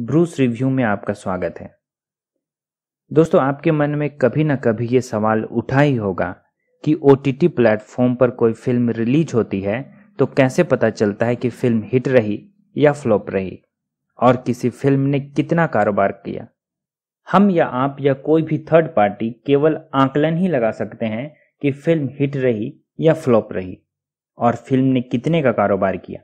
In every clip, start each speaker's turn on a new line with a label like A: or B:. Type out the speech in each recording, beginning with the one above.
A: Bruce review में आपका स्वागत है दोस्तों आपके मन में कभी ना कभी ये सवाल उठा ही होगा कि ओ टी प्लेटफॉर्म पर कोई फिल्म रिलीज होती है तो कैसे पता चलता है कि फिल्म हिट रही या फ्लॉप रही और किसी फिल्म ने कितना कारोबार किया हम या आप या कोई भी थर्ड पार्टी केवल आकलन ही लगा सकते हैं कि फिल्म हिट रही या फ्लॉप रही और फिल्म ने कितने का कारोबार किया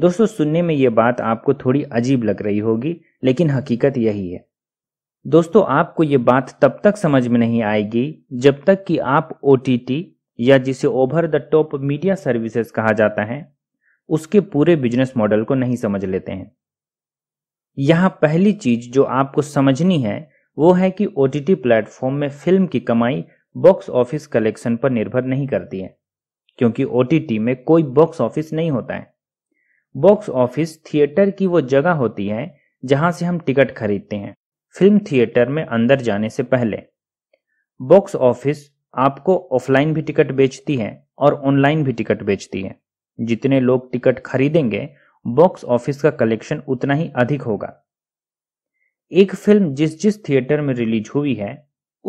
A: दोस्तों सुनने में ये बात आपको थोड़ी अजीब लग रही होगी लेकिन हकीकत यही है दोस्तों आपको ये बात तब तक समझ में नहीं आएगी जब तक कि आप ओ या जिसे over the top media services कहा जाता है उसके पूरे बिजनेस मॉडल को नहीं समझ लेते हैं यहां पहली चीज जो आपको समझनी है वो है कि ओ टी प्लेटफॉर्म में फिल्म की कमाई बॉक्स ऑफिस कलेक्शन पर निर्भर नहीं करती है क्योंकि ओ में कोई बॉक्स ऑफिस नहीं होता है बॉक्स ऑफिस थिएटर की वो जगह होती है जहां से हम टिकट खरीदते हैं फिल्म थिएटर में अंदर जाने से पहले बॉक्स ऑफिस आपको ऑफलाइन भी टिकट बेचती है और ऑनलाइन भी टिकट बेचती है जितने लोग टिकट खरीदेंगे बॉक्स ऑफिस का कलेक्शन उतना ही अधिक होगा एक फिल्म जिस जिस थिएटर में रिलीज हुई है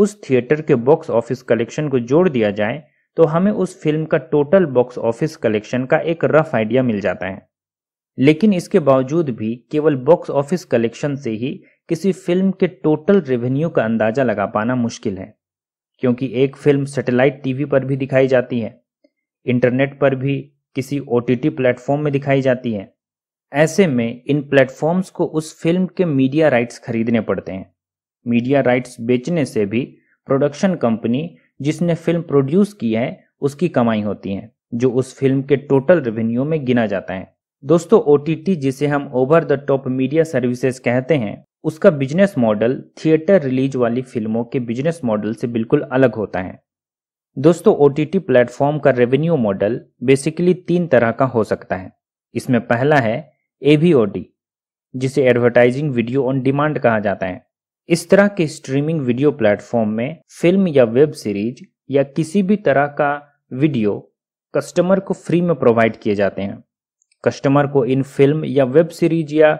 A: उस थिएटर के बॉक्स ऑफिस कलेक्शन को जोड़ दिया जाए तो हमें उस फिल्म का टोटल बॉक्स ऑफिस कलेक्शन का एक रफ आइडिया मिल जाता है लेकिन इसके बावजूद भी केवल बॉक्स ऑफिस कलेक्शन से ही किसी फिल्म के टोटल रेवेन्यू का अंदाजा लगा पाना मुश्किल है क्योंकि एक फिल्म सैटेलाइट टीवी पर भी दिखाई जाती है इंटरनेट पर भी किसी ओटीटी प्लेटफॉर्म में दिखाई जाती है ऐसे में इन प्लेटफॉर्म्स को उस फिल्म के मीडिया राइट्स खरीदने पड़ते हैं मीडिया राइट्स बेचने से भी प्रोडक्शन कंपनी जिसने फिल्म प्रोड्यूस की है उसकी कमाई होती है जो उस फिल्म के टोटल रेवेन्यू में गिना जाता है दोस्तों ओ जिसे हम over the top media services कहते हैं उसका बिजनेस मॉडल थिएटर रिलीज वाली फिल्मों के बिजनेस मॉडल से बिल्कुल अलग होता है दोस्तों ओ प्लेटफॉर्म का रेवेन्यू मॉडल बेसिकली तीन तरह का हो सकता है इसमें पहला है ए जिसे एडवर्टाइजिंग वीडियो ऑन डिमांड कहा जाता है इस तरह के स्ट्रीमिंग वीडियो प्लेटफॉर्म में फिल्म या वेब सीरीज या किसी भी तरह का वीडियो कस्टमर को फ्री में प्रोवाइड किए जाते हैं कस्टमर को इन फिल्म या वेब सीरीज या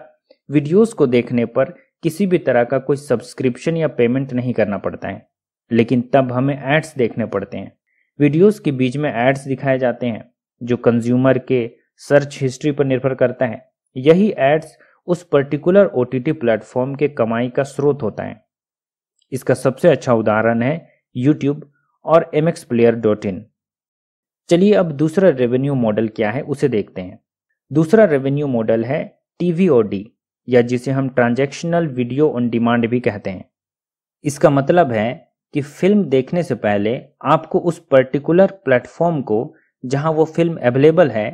A: वीडियोस को देखने पर किसी भी तरह का कोई सब्सक्रिप्शन या पेमेंट नहीं करना पड़ता है लेकिन तब हमें एड्स देखने पड़ते हैं वीडियोस के बीच में एड्स दिखाए जाते हैं जो कंज्यूमर के सर्च हिस्ट्री पर निर्भर करता है यही एड्स उस पर्टिकुलर ओ टी प्लेटफॉर्म के कमाई का स्रोत होता है इसका सबसे अच्छा उदाहरण है यूट्यूब और M X player dot in चलिए अब दूसरा रेवेन्यू मॉडल क्या है उसे देखते हैं दूसरा रेवेन्यू मॉडल है टीवीओडी या जिसे हम ट्रांजैक्शनल वीडियो ऑन डिमांड भी कहते हैं इसका मतलब है कि फिल्म देखने से पहले आपको उस पर्टिकुलर प्लेटफॉर्म को जहां वो फिल्म अवेलेबल है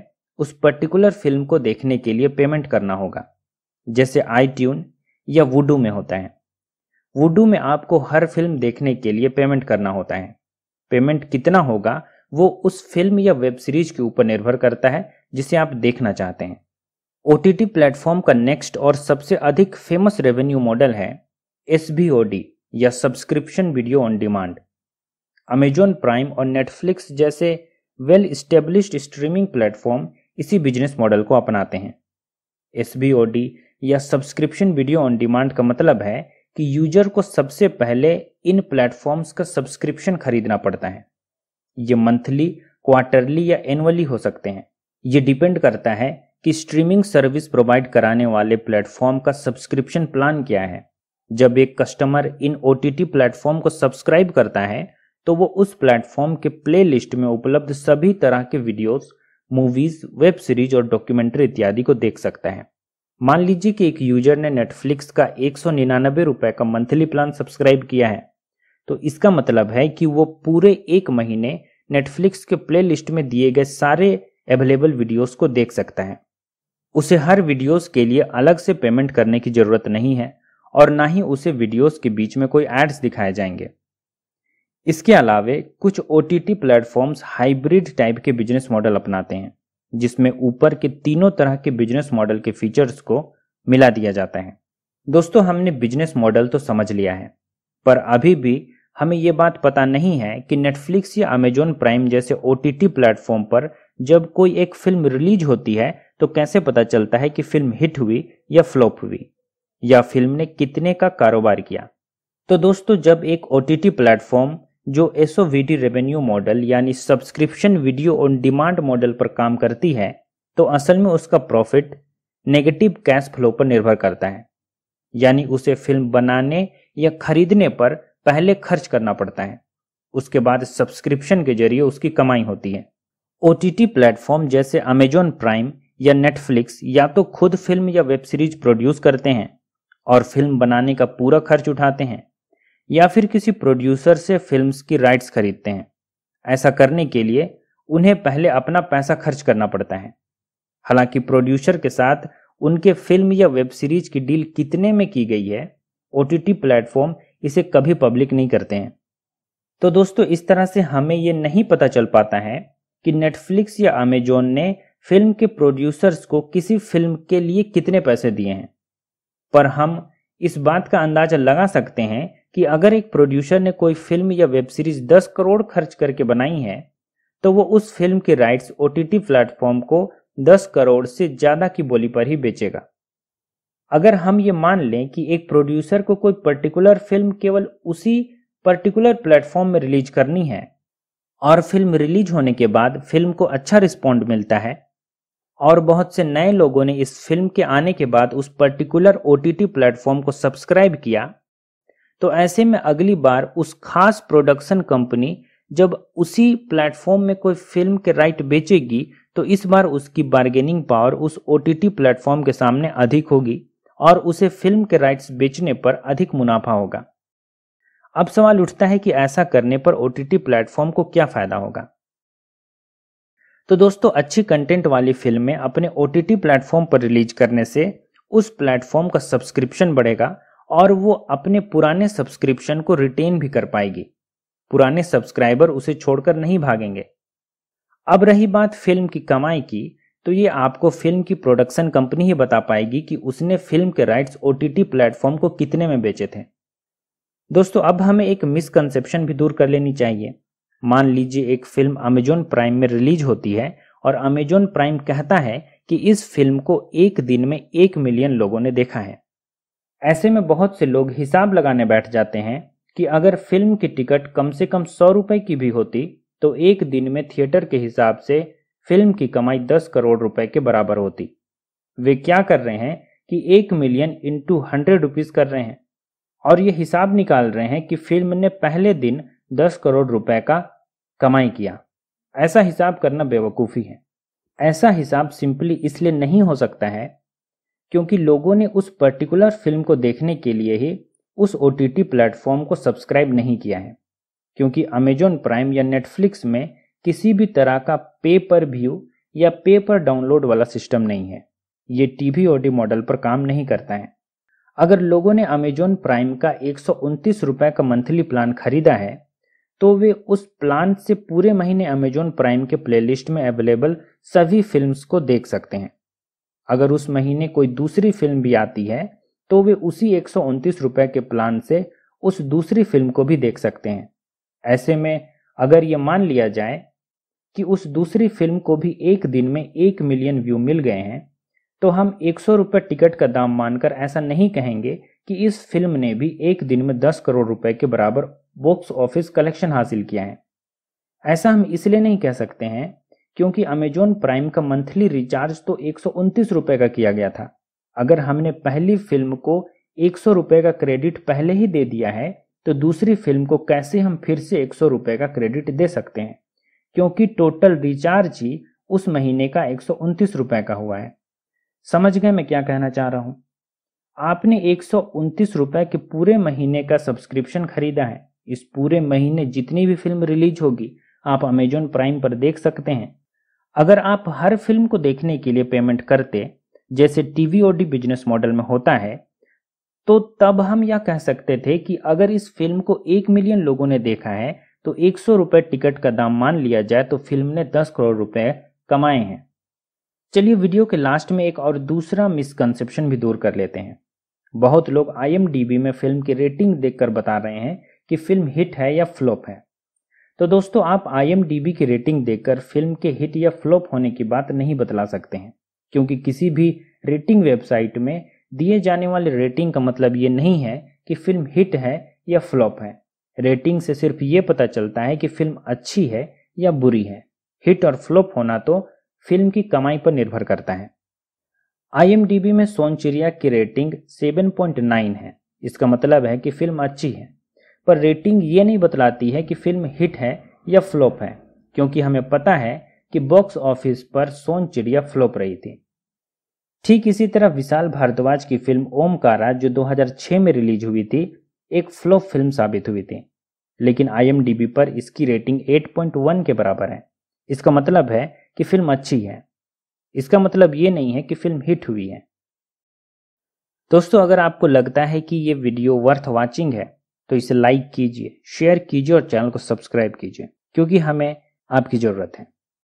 A: उस पर्टिकुलर फिल्म को देखने के लिए पेमेंट करना होगा जैसे आई या वुडू में होता है वुडू में आपको हर फिल्म देखने के लिए पेमेंट करना होता है पेमेंट कितना होगा वो उस फिल्म या वेब सीरीज के ऊपर निर्भर करता है जिसे आप देखना चाहते हैं ओ टी टी प्लेटफॉर्म का नेक्स्ट और सबसे अधिक फेमस रेवेन्यू मॉडल है एस या subscription video on demand Amazon Prime और नेटफ्लिक्स जैसे वेल स्टेब्लिश्ड स्ट्रीमिंग प्लेटफॉर्म इसी बिजनेस मॉडल को अपनाते हैं एस या सब्सक्रिप्शन वीडियो ऑन डिमांड का मतलब है कि यूजर को सबसे पहले इन प्लेटफॉर्म्स का सब्सक्रिप्शन खरीदना पड़ता है ये मंथली क्वार्टरली या एनुअली हो सकते हैं ये डिपेंड करता है कि स्ट्रीमिंग सर्विस प्रोवाइड कराने वाले प्लेटफॉर्म का सब्सक्रिप्शन प्लान क्या है जब एक कस्टमर इन ओ प्लेटफॉर्म को सब्सक्राइब करता है तो वो उस प्लेटफॉर्म के प्लेलिस्ट में उपलब्ध सभी तरह के वीडियोस, मूवीज वेब सीरीज और डॉक्यूमेंट्री इत्यादि को देख सकता है मान लीजिए कि एक यूजर ने नेटफ्लिक्स का एक सौ का मंथली प्लान सब्सक्राइब किया है तो इसका मतलब है कि वो पूरे एक महीने नेटफ्लिक्स के प्लेलिस्ट में दिए गए सारे अवेलेबल वीडियोस को देख सकता है उसे हर वीडियोस के लिए अलग से पेमेंट करने की ज़रूरत नहीं है और ना ही उसे वीडियोस के बीच में कोई एड्स दिखाए जाएंगे इसके अलावे कुछ ओ टी हाइब्रिड टाइप के बिजनेस मॉडल अपनाते हैं जिसमें ऊपर के तीनों तरह के बिजनेस मॉडल के फीचर्स को मिला दिया जाता है दोस्तों हमने बिजनेस मॉडल तो समझ लिया है पर अभी भी हमें ये बात पता नहीं है कि नेटफ्लिक्स या अमेजोन प्राइम जैसे ओ टी प्लेटफॉर्म पर जब कोई एक फिल्म रिलीज होती है तो कैसे पता चलता है कि फिल्म हिट हुई या फ्लॉप हुई या फिल्म ने कितने का कारोबार किया तो दोस्तों जब एक ओ टी प्लेटफॉर्म जो एस रेवेन्यू मॉडल यानी subscription video on demand model पर काम करती है तो असल में उसका प्रॉफिट नेगेटिव कैश फ्लो पर निर्भर करता है यानी उसे फिल्म बनाने या खरीदने पर पहले खर्च करना पड़ता है उसके बाद सब्सक्रिप्शन के जरिए उसकी कमाई होती है ओ प्लेटफॉर्म जैसे अमेजॉन प्राइम या नेटफ्लिक्स या तो खुद फिल्म या वेब सीरीज प्रोड्यूस करते हैं और फिल्म बनाने का पूरा खर्च उठाते हैं या फिर किसी प्रोड्यूसर से फिल्म की राइट्स खरीदते हैं ऐसा करने के लिए उन्हें पहले अपना पैसा खर्च करना पड़ता है हालांकि प्रोड्यूसर के साथ उनके फिल्म या वेब सीरीज की डील कितने में की गई है ओ प्लेटफॉर्म इसे कभी पब्लिक नहीं करते हैं तो दोस्तों इस तरह से हमें ये नहीं पता चल पाता है कि नेटफ्लिक्स या अमेजोन ने फिल्म के प्रोड्यूसर्स को किसी फिल्म के लिए कितने पैसे दिए हैं पर हम इस बात का अंदाजा लगा सकते हैं कि अगर एक प्रोड्यूसर ने कोई फिल्म या वेब सीरीज 10 करोड़ खर्च करके बनाई है तो वो उस फिल्म के राइट्स ओ प्लेटफॉर्म को 10 करोड़ से ज़्यादा की बोली पर ही बेचेगा अगर हम ये मान लें कि एक प्रोड्यूसर को कोई पर्टिकुलर फिल्म केवल उसी पर्टिकुलर प्लेटफॉर्म में रिलीज करनी है और फिल्म रिलीज होने के बाद फिल्म को अच्छा रिस्पॉन्ड मिलता है और बहुत से नए लोगों ने इस फिल्म के आने के बाद उस पर्टिकुलर ओ टी प्लेटफॉर्म को सब्सक्राइब किया तो ऐसे में अगली बार उस खास प्रोडक्शन कंपनी जब उसी प्लेटफॉर्म में कोई फिल्म के राइट बेचेगी तो इस बार उसकी बार्गेनिंग पावर उस ओ टी प्लेटफॉर्म के सामने अधिक होगी और उसे फिल्म के राइट्स बेचने पर अधिक मुनाफा होगा अब सवाल उठता है कि ऐसा करने पर ओ टी प्लेटफॉर्म को क्या फायदा होगा तो दोस्तों अच्छी कंटेंट वाली फिल्में अपने ओ टी प्लेटफॉर्म पर रिलीज करने से उस प्लेटफॉर्म का सब्सक्रिप्शन बढ़ेगा और वो अपने पुराने सब्सक्रिप्शन को रिटेन भी कर पाएगी पुराने सब्सक्राइबर उसे छोड़कर नहीं भागेंगे अब रही बात फिल्म की कमाई की तो ये आपको फिल्म की प्रोडक्शन कंपनी ही बता पाएगी कि उसने फिल्म के राइट्स ओ टी प्लेटफॉर्म को कितने में बेचे थे दोस्तों अब हमें एक मिसकंसेप्शन भी दूर कर लेनी चाहिए मान लीजिए एक फिल्म अमेजोन प्राइम में रिलीज होती है और अमेजोन प्राइम कहता है कि इस फिल्म को एक दिन में एक मिलियन लोगों ने देखा है ऐसे में बहुत से लोग हिसाब लगाने बैठ जाते हैं कि अगर फिल्म की टिकट कम से कम सौ रुपए की भी होती तो एक दिन में थिएटर के हिसाब से फिल्म की कमाई दस करोड़ रुपए के बराबर होती वे क्या कर रहे हैं कि एक मिलियन इंटू हंड्रेड रुपीज कर रहे हैं और ये हिसाब निकाल रहे हैं कि फिल्म ने पहले दिन दस करोड़ रुपए का कमाई किया ऐसा हिसाब करना बेवकूफ़ी है ऐसा हिसाब सिंपली इसलिए नहीं हो सकता है क्योंकि लोगों ने उस पर्टिकुलर फिल्म को देखने के लिए ही उस ओ टी प्लेटफॉर्म को सब्सक्राइब नहीं किया है क्योंकि अमेजॉन प्राइम या नेटफ्लिक्स में किसी भी तरह का पे पर व्यू या पे पर डाउनलोड वाला सिस्टम नहीं है ये टी वी मॉडल पर काम नहीं करता है अगर लोगों ने अमेजोन प्राइम का एक रुपए का मंथली प्लान खरीदा है तो वे उस प्लान से पूरे महीने अमेजोन प्राइम के प्लेलिस्ट में अवेलेबल सभी फिल्म्स को देख सकते हैं अगर उस महीने कोई दूसरी फिल्म भी आती है तो वे उसी एक रुपए के प्लान से उस दूसरी फिल्म को भी देख सकते हैं ऐसे में अगर ये मान लिया जाए कि उस दूसरी फिल्म को भी एक दिन में एक मिलियन व्यू मिल गए हैं तो हम एक सौ टिकट का दाम मानकर ऐसा नहीं कहेंगे कि इस फिल्म ने भी एक दिन में दस करोड़ रुपए के बराबर बॉक्स ऑफिस कलेक्शन हासिल किया है ऐसा हम इसलिए नहीं कह सकते हैं क्योंकि अमेजोन प्राइम का मंथली रिचार्ज तो एक रुपए का किया गया था अगर हमने पहली फिल्म को एक सौ का क्रेडिट पहले ही दे दिया है तो दूसरी फिल्म को कैसे हम फिर से एक सौ का क्रेडिट दे सकते हैं क्योंकि टोटल रिचार्ज ही उस महीने का एक सौ का हुआ है समझ गए मैं क्या कहना चाह रहा हूं आपने एक रुपए के पूरे महीने का सब्सक्रिप्शन खरीदा है इस पूरे महीने जितनी भी फिल्म रिलीज होगी आप अमेजोन प्राइम पर देख सकते हैं अगर आप हर फिल्म को देखने के लिए पेमेंट करते जैसे टीवी ओडी बिजनेस मॉडल में होता है तो तब हम यह कह सकते थे कि अगर इस फिल्म को एक मिलियन लोगों ने देखा है तो एक सौ रुपये टिकट का दाम मान लिया जाए तो फिल्म ने दस करोड़ रुपए कमाए हैं चलिए वीडियो के लास्ट में एक और दूसरा मिसकंसेप्शन भी दूर कर लेते हैं बहुत लोग आई में फिल्म की रेटिंग देखकर बता रहे हैं कि फिल्म हिट है या फ्लॉप है तो दोस्तों आप आई की रेटिंग देखकर फिल्म के हिट या फ्लॉप होने की बात नहीं बतला सकते हैं क्योंकि किसी भी रेटिंग वेबसाइट में दिए जाने वाले रेटिंग का मतलब ये नहीं है कि फिल्म हिट है या फ्लॉप है रेटिंग से सिर्फ ये पता चलता है कि फिल्म अच्छी है या बुरी है हिट और फ्लॉप होना तो फिल्म की कमाई पर निर्भर करता है आई में सोनचिरिया की रेटिंग 7.9 है इसका मतलब है कि फिल्म अच्छी है पर रेटिंग ये नहीं बतलाती है कि फिल्म हिट है या फ्लॉप है क्योंकि हमें पता है कि बॉक्स ऑफिस पर सोन चिड़िया फ्लॉप रही थी ठीक इसी तरह विशाल भारद्वाज की फिल्म ओमकारा जो 2006 में रिलीज हुई थी एक फ्लॉप फिल्म साबित हुई थी लेकिन आईएमडीबी पर इसकी रेटिंग 8.1 के बराबर है इसका मतलब है कि फिल्म अच्छी है इसका मतलब ये नहीं है कि फिल्म हिट हुई है दोस्तों अगर आपको लगता है कि ये वीडियो वर्थ वॉचिंग है तो इसे लाइक कीजिए शेयर कीजिए और चैनल को सब्सक्राइब कीजिए क्योंकि हमें आपकी ज़रूरत है